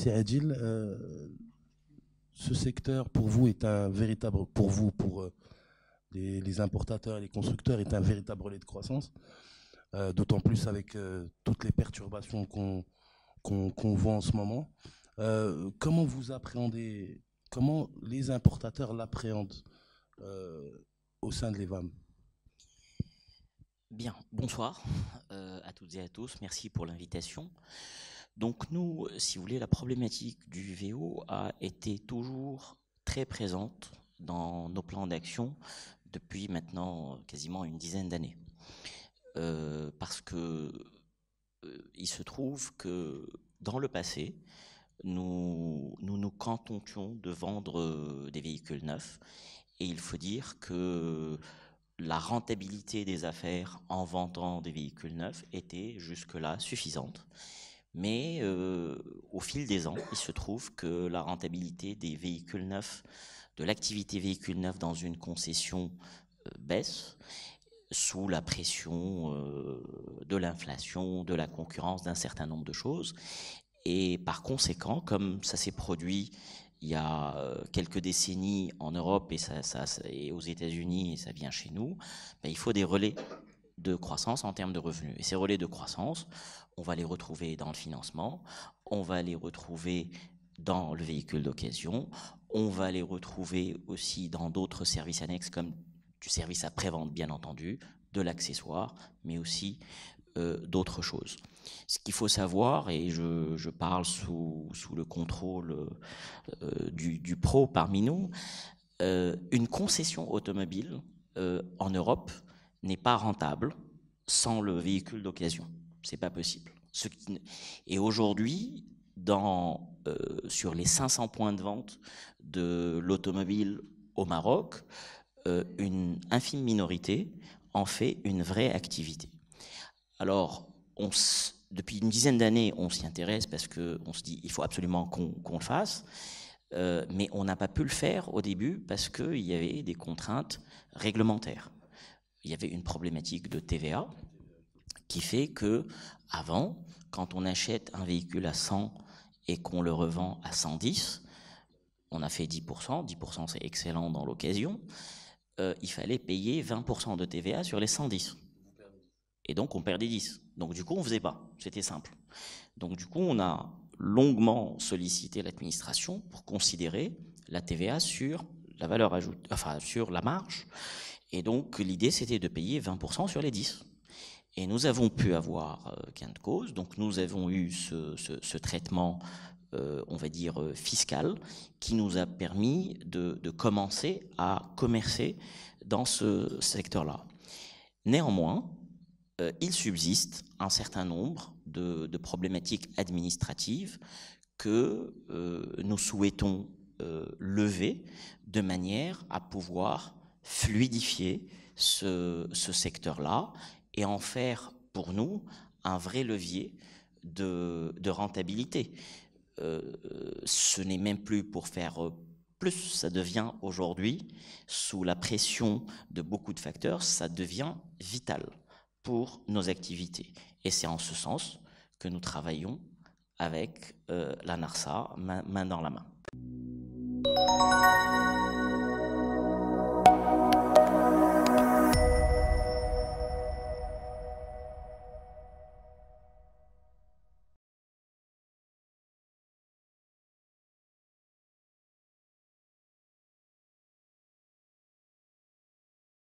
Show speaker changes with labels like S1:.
S1: c'est agile. Euh, ce secteur, pour vous, est un véritable, pour vous, pour euh, les, importateurs et les constructeurs, est un véritable relais de croissance. Euh, d'autant plus avec toutes les perturbations qu'on voit en ce moment. comment vous appréhendez, comment les importateurs l'appréhendent au sein de l'EVAM Bien, bonsoir
S2: à toutes et à tous. Merci pour l'invitation. Donc nous, si vous voulez, la problématique du VO a été toujours très présente dans nos plans d'action depuis maintenant euh, quasiment une dizaine d'années. Euh, parce que euh, il se trouve que dans le passé, nous nous, nous de vendre des véhicules neufs et il faut dire que la rentabilité des affaires en vendant des véhicules neufs était jusque-là suffisante mais euh, au fil des ans, il se trouve que la rentabilité des véhicules neufs, de l'activité véhicule neuf dans une concession euh, baisse sous la pression euh, de l'inflation, de la concurrence, d'un certain nombre de choses. Et par conséquent, comme ça s'est produit il y a quelques décennies en Europe et, aux États-Unis, et ça vient chez nous, ben, il faut des relais de croissance en termes de revenus. Et ces relais de croissance, on va les retrouver dans le financement, on va les retrouver dans le véhicule d'occasion, on va les retrouver aussi dans d'autres services annexes comme du service après-vente bien entendu, de l'accessoire, mais aussi euh, d'autres choses. Ce qu'il faut savoir, et je, parle sous, le contrôle euh, du, pro parmi nous, euh, une concession automobile en Europe, n'est pas rentable sans le véhicule d'occasion. C'est pas possible. Et aujourd'hui, euh, sur les 500 points de vente de l'automobile au Maroc, euh, une infime minorité en fait une vraie activité. Alors, depuis une dizaine d'années, on s'y intéresse parce qu'on se dit il faut absolument qu'on le fasse. Euh, mais on n'a pas pu le faire au début parce qu'il y avait des contraintes réglementaires il y avait une problématique de TVA qui fait que avant, quand on achète un véhicule à 100 et qu'on le revend à 110, on a fait 10%, 10% c'est excellent dans l'occasion, euh, il fallait payer 20% de TVA sur les 110. Et donc on perdait 10. Donc du coup on faisait pas, c'était simple. Donc du coup on a longuement sollicité l'administration pour considérer la TVA sur la valeur ajoutée, enfin sur la marge et donc l'idée, c'était de payer 20% sur les 10. Et nous avons pu avoir euh, gain de cause, donc nous avons eu ce, traitement, euh, on va dire, euh, fiscal, qui nous a permis de, commencer à commercer dans ce secteur-là. Néanmoins, il subsiste un certain nombre de, problématiques administratives que nous souhaitons lever de manière à pouvoir fluidifier ce, secteur-là et en faire pour nous un vrai levier de, de rentabilité. Euh, ce n'est même plus pour faire euh, plus, ça devient aujourd'hui, sous la pression de beaucoup de facteurs, ça devient vital pour nos activités. Et c'est en ce sens que nous travaillons avec euh, la NARSA main dans la main.